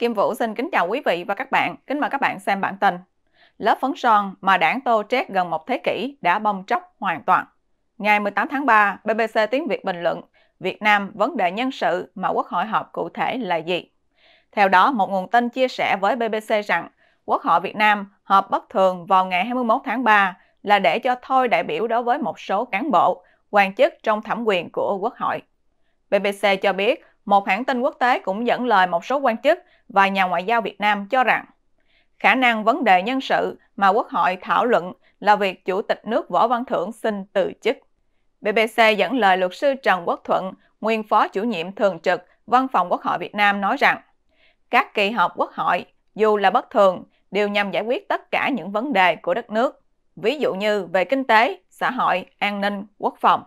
Kim Vũ xin kính chào quý vị và các bạn. Kính mời các bạn xem bản tin. Lớp phấn son mà đảng Tô Trét gần một thế kỷ đã bong tróc hoàn toàn. Ngày 18 tháng 3, BBC Tiếng Việt bình luận Việt Nam vấn đề nhân sự mà Quốc hội họp cụ thể là gì? Theo đó, một nguồn tin chia sẻ với BBC rằng Quốc hội Việt Nam họp bất thường vào ngày 21 tháng 3 là để cho thôi đại biểu đối với một số cán bộ, quan chức trong thẩm quyền của Quốc hội. BBC cho biết một hãng tin quốc tế cũng dẫn lời một số quan chức và nhà ngoại giao Việt Nam cho rằng khả năng vấn đề nhân sự mà Quốc hội thảo luận là việc Chủ tịch nước Võ Văn Thưởng xin từ chức. BBC dẫn lời luật sư Trần Quốc Thuận, nguyên phó chủ nhiệm thường trực Văn phòng Quốc hội Việt Nam nói rằng các kỳ họp Quốc hội, dù là bất thường, đều nhằm giải quyết tất cả những vấn đề của đất nước, ví dụ như về kinh tế, xã hội, an ninh, quốc phòng.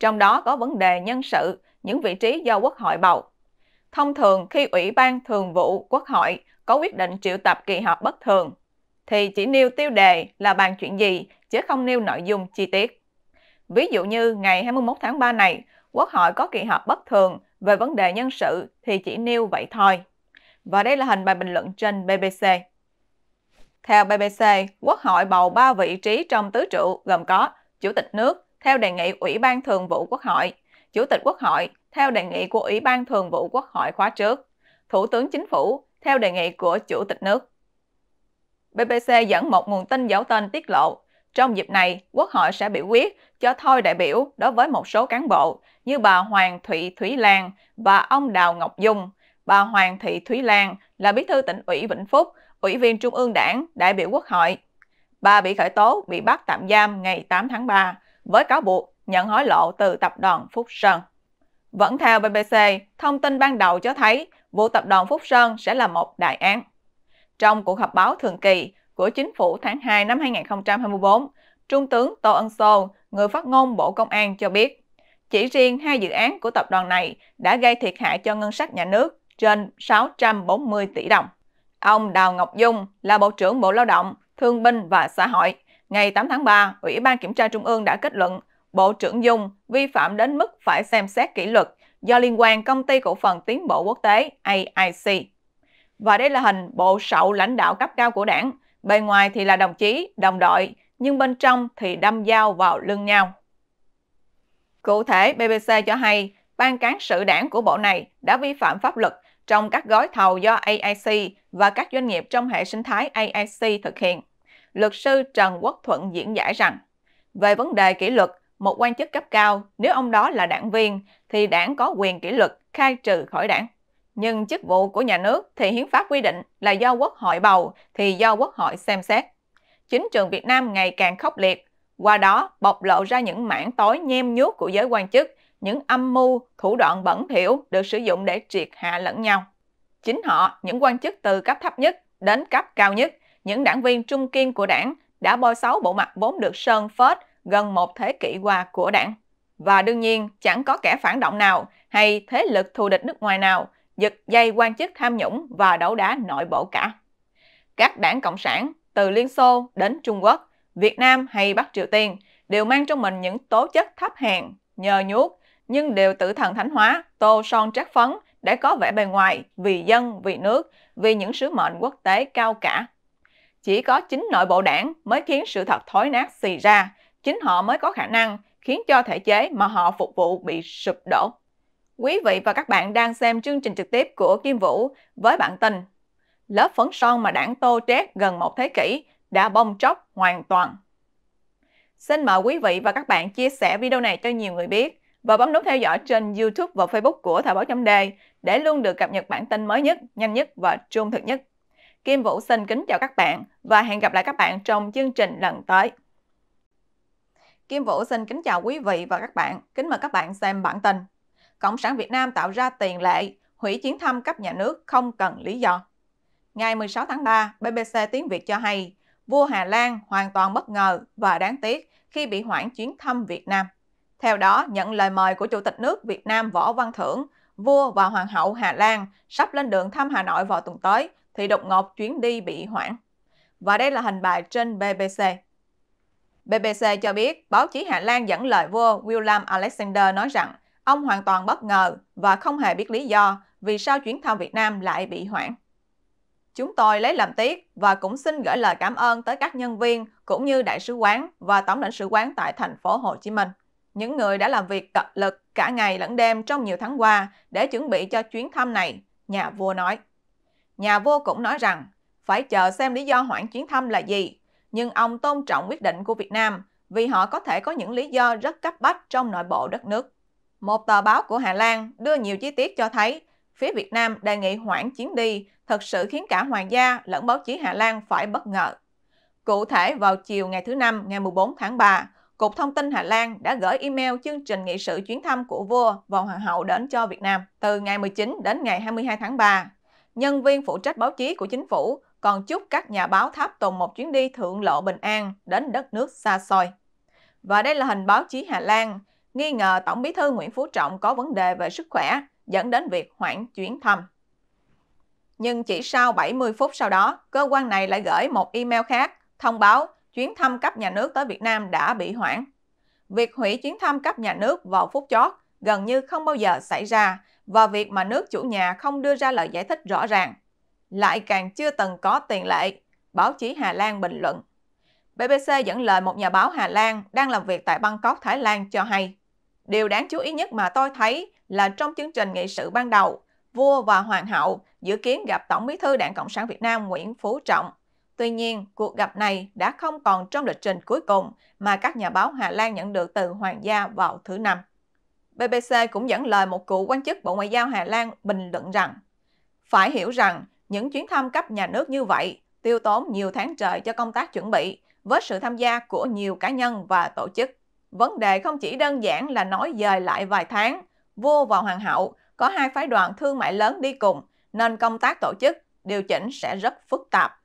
Trong đó có vấn đề nhân sự những vị trí do Quốc hội bầu. Thông thường khi Ủy ban Thường vụ Quốc hội có quyết định triệu tập kỳ họp bất thường, thì chỉ nêu tiêu đề là bàn chuyện gì, chứ không nêu nội dung chi tiết. Ví dụ như ngày 21 tháng 3 này, Quốc hội có kỳ họp bất thường về vấn đề nhân sự thì chỉ nêu vậy thôi. Và đây là hình bài bình luận trên BBC. Theo BBC, Quốc hội bầu 3 vị trí trong tứ trụ gồm có Chủ tịch nước theo đề nghị Ủy ban Thường vụ Quốc hội Chủ tịch Quốc hội theo đề nghị của Ủy ban Thường vụ Quốc hội khóa trước, Thủ tướng Chính phủ theo đề nghị của Chủ tịch nước. BBC dẫn một nguồn tin giấu tên tiết lộ, trong dịp này, Quốc hội sẽ biểu quyết cho thôi đại biểu đối với một số cán bộ như bà Hoàng Thị Thúy Lan và ông Đào Ngọc Dung. Bà Hoàng Thị Thúy Lan là bí thư tỉnh ủy Vĩnh Phúc, ủy viên Trung ương Đảng, đại biểu Quốc hội. Bà bị khởi tố, bị bắt tạm giam ngày 8 tháng 3 với cáo buộc nhận hối lộ từ tập đoàn Phúc Sơn. Vẫn theo BBC, thông tin ban đầu cho thấy vụ tập đoàn Phúc Sơn sẽ là một đại án. Trong cuộc họp báo thường kỳ của chính phủ tháng 2 năm 2024, Trung tướng Tô Ân Sô, người phát ngôn Bộ Công an cho biết, chỉ riêng hai dự án của tập đoàn này đã gây thiệt hại cho ngân sách nhà nước trên 640 tỷ đồng. Ông Đào Ngọc Dung là Bộ trưởng Bộ Lao động, Thương binh và Xã hội. Ngày 8 tháng 3, Ủy ban Kiểm tra Trung ương đã kết luận Bộ trưởng Dung vi phạm đến mức phải xem xét kỷ luật do liên quan công ty cổ phần tiến bộ quốc tế AIC. Và đây là hình bộ sậu lãnh đạo cấp cao của đảng, bề ngoài thì là đồng chí, đồng đội, nhưng bên trong thì đâm dao vào lưng nhau. Cụ thể, BBC cho hay, ban cán sự đảng của bộ này đã vi phạm pháp luật trong các gói thầu do AIC và các doanh nghiệp trong hệ sinh thái AIC thực hiện. Luật sư Trần Quốc Thuận diễn giải rằng, về vấn đề kỷ luật, một quan chức cấp cao, nếu ông đó là đảng viên, thì đảng có quyền kỷ luật khai trừ khỏi đảng. Nhưng chức vụ của nhà nước thì hiến pháp quy định là do quốc hội bầu thì do quốc hội xem xét. Chính trường Việt Nam ngày càng khốc liệt, qua đó bộc lộ ra những mảng tối nhem nhuốc của giới quan chức, những âm mưu, thủ đoạn bẩn thỉu được sử dụng để triệt hạ lẫn nhau. Chính họ, những quan chức từ cấp thấp nhất đến cấp cao nhất, những đảng viên trung kiên của đảng đã bôi xấu bộ mặt vốn được sơn phết gần một thế kỷ qua của đảng. Và đương nhiên chẳng có kẻ phản động nào hay thế lực thù địch nước ngoài nào giật dây quan chức tham nhũng và đấu đá nội bộ cả. Các đảng Cộng sản từ Liên Xô đến Trung Quốc, Việt Nam hay Bắc Triều Tiên đều mang trong mình những tố chất thấp hèn, nhờ nhuốc, nhưng đều tự thần thánh hóa, tô son trắc phấn để có vẻ bề ngoài vì dân, vì nước, vì những sứ mệnh quốc tế cao cả. Chỉ có chính nội bộ đảng mới khiến sự thật thối nát xì ra, chính họ mới có khả năng khiến cho thể chế mà họ phục vụ bị sụp đổ. Quý vị và các bạn đang xem chương trình trực tiếp của Kim Vũ với bản tin Lớp phấn son mà đảng tô trét gần một thế kỷ đã bong chóc hoàn toàn. Xin mời quý vị và các bạn chia sẻ video này cho nhiều người biết và bấm nút theo dõi trên YouTube và Facebook của Thời báo chấm đề để luôn được cập nhật bản tin mới nhất, nhanh nhất và trung thực nhất. Kim Vũ xin kính chào các bạn và hẹn gặp lại các bạn trong chương trình lần tới. Kim Vũ xin kính chào quý vị và các bạn. Kính mời các bạn xem bản tin. Cộng sản Việt Nam tạo ra tiền lệ, hủy chuyến thăm cấp nhà nước không cần lý do. Ngày 16 tháng 3, BBC Tiếng Việt cho hay, vua Hà Lan hoàn toàn bất ngờ và đáng tiếc khi bị hoãn chuyến thăm Việt Nam. Theo đó, nhận lời mời của Chủ tịch nước Việt Nam Võ Văn Thưởng, vua và hoàng hậu Hà Lan sắp lên đường thăm Hà Nội vào tuần tới thì đột ngột chuyến đi bị hoãn. Và đây là hình bài trên BBC. BBC cho biết báo chí Hà Lan dẫn lời vua William Alexander nói rằng ông hoàn toàn bất ngờ và không hề biết lý do vì sao chuyến thăm Việt Nam lại bị hoãn. Chúng tôi lấy làm tiếc và cũng xin gửi lời cảm ơn tới các nhân viên cũng như đại sứ quán và tổng lãnh sự quán tại thành phố Hồ Chí Minh. Những người đã làm việc cật lực cả ngày lẫn đêm trong nhiều tháng qua để chuẩn bị cho chuyến thăm này, nhà vua nói. Nhà vua cũng nói rằng phải chờ xem lý do hoãn chuyến thăm là gì nhưng ông tôn trọng quyết định của Việt Nam vì họ có thể có những lý do rất cấp bách trong nội bộ đất nước. Một tờ báo của Hà Lan đưa nhiều chi tiết cho thấy phía Việt Nam đề nghị hoãn chuyến đi thật sự khiến cả hoàng gia lẫn báo chí Hà Lan phải bất ngờ. Cụ thể vào chiều ngày thứ Năm ngày 14 tháng 3, Cục Thông tin Hà Lan đã gửi email chương trình nghị sự chuyến thăm của vua và hoàng hậu đến cho Việt Nam từ ngày 19 đến ngày 22 tháng 3. Nhân viên phụ trách báo chí của chính phủ còn chúc các nhà báo tháp tùng một chuyến đi thượng lộ bình an đến đất nước xa xôi. Và đây là hình báo chí Hà Lan nghi ngờ Tổng bí thư Nguyễn Phú Trọng có vấn đề về sức khỏe dẫn đến việc hoãn chuyến thăm. Nhưng chỉ sau 70 phút sau đó, cơ quan này lại gửi một email khác thông báo chuyến thăm cấp nhà nước tới Việt Nam đã bị hoãn. Việc hủy chuyến thăm cấp nhà nước vào phút chót gần như không bao giờ xảy ra và việc mà nước chủ nhà không đưa ra lời giải thích rõ ràng lại càng chưa từng có tiền lệ, báo chí Hà Lan bình luận. BBC dẫn lời một nhà báo Hà Lan đang làm việc tại Bangkok, Thái Lan cho hay, điều đáng chú ý nhất mà tôi thấy là trong chương trình nghị sự ban đầu, vua và hoàng hậu dự kiến gặp Tổng bí thư Đảng Cộng sản Việt Nam Nguyễn Phú Trọng. Tuy nhiên, cuộc gặp này đã không còn trong lịch trình cuối cùng mà các nhà báo Hà Lan nhận được từ hoàng gia vào thứ năm. BBC cũng dẫn lời một cựu quan chức Bộ Ngoại giao Hà Lan bình luận rằng, phải hiểu rằng những chuyến thăm cấp nhà nước như vậy tiêu tốn nhiều tháng trời cho công tác chuẩn bị với sự tham gia của nhiều cá nhân và tổ chức. Vấn đề không chỉ đơn giản là nói dời lại vài tháng, vua và hoàng hậu có hai phái đoàn thương mại lớn đi cùng nên công tác tổ chức, điều chỉnh sẽ rất phức tạp.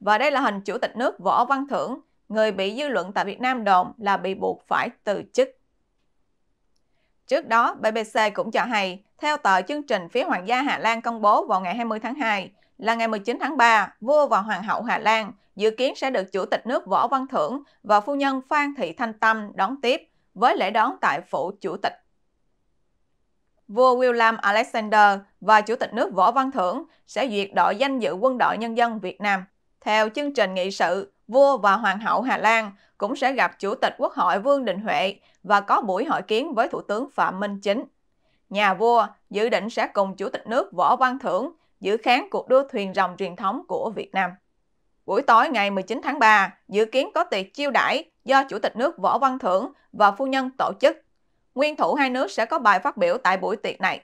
Và đây là hình chủ tịch nước Võ Văn Thưởng, người bị dư luận tại Việt Nam đồn là bị buộc phải từ chức. Trước đó, BBC cũng cho hay, theo tờ chương trình phía Hoàng gia Hà Lan công bố vào ngày 20 tháng 2, là ngày 19 tháng 3, vua và hoàng hậu Hà Lan dự kiến sẽ được Chủ tịch nước Võ Văn Thưởng và phu nhân Phan Thị Thanh Tâm đón tiếp với lễ đón tại phủ Chủ tịch. Vua William Alexander và Chủ tịch nước Võ Văn Thưởng sẽ duyệt đội danh dự quân đội nhân dân Việt Nam. Theo chương trình nghị sự, vua và hoàng hậu Hà Lan cũng sẽ gặp Chủ tịch Quốc hội Vương Đình Huệ và có buổi hội kiến với Thủ tướng Phạm Minh Chính. Nhà vua dự định sẽ cùng Chủ tịch nước Võ Văn Thưởng dự kháng cuộc đua thuyền rồng truyền thống của Việt Nam. Buổi tối ngày 19 tháng 3, dự kiến có tiệc chiêu đãi do Chủ tịch nước Võ Văn Thưởng và phu nhân tổ chức. Nguyên thủ hai nước sẽ có bài phát biểu tại buổi tiệc này.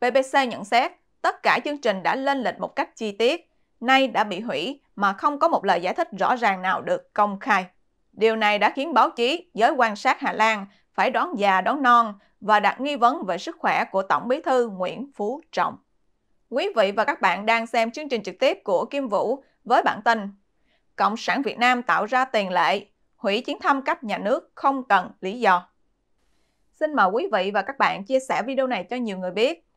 BBC nhận xét, tất cả chương trình đã lên lịch một cách chi tiết, nay đã bị hủy mà không có một lời giải thích rõ ràng nào được công khai. Điều này đã khiến báo chí, giới quan sát Hà Lan phải đón già đón non và đặt nghi vấn về sức khỏe của Tổng bí thư Nguyễn Phú Trọng. Quý vị và các bạn đang xem chương trình trực tiếp của Kim Vũ với bản tin Cộng sản Việt Nam tạo ra tiền lệ, hủy chuyến thăm cấp nhà nước không cần lý do. Xin mời quý vị và các bạn chia sẻ video này cho nhiều người biết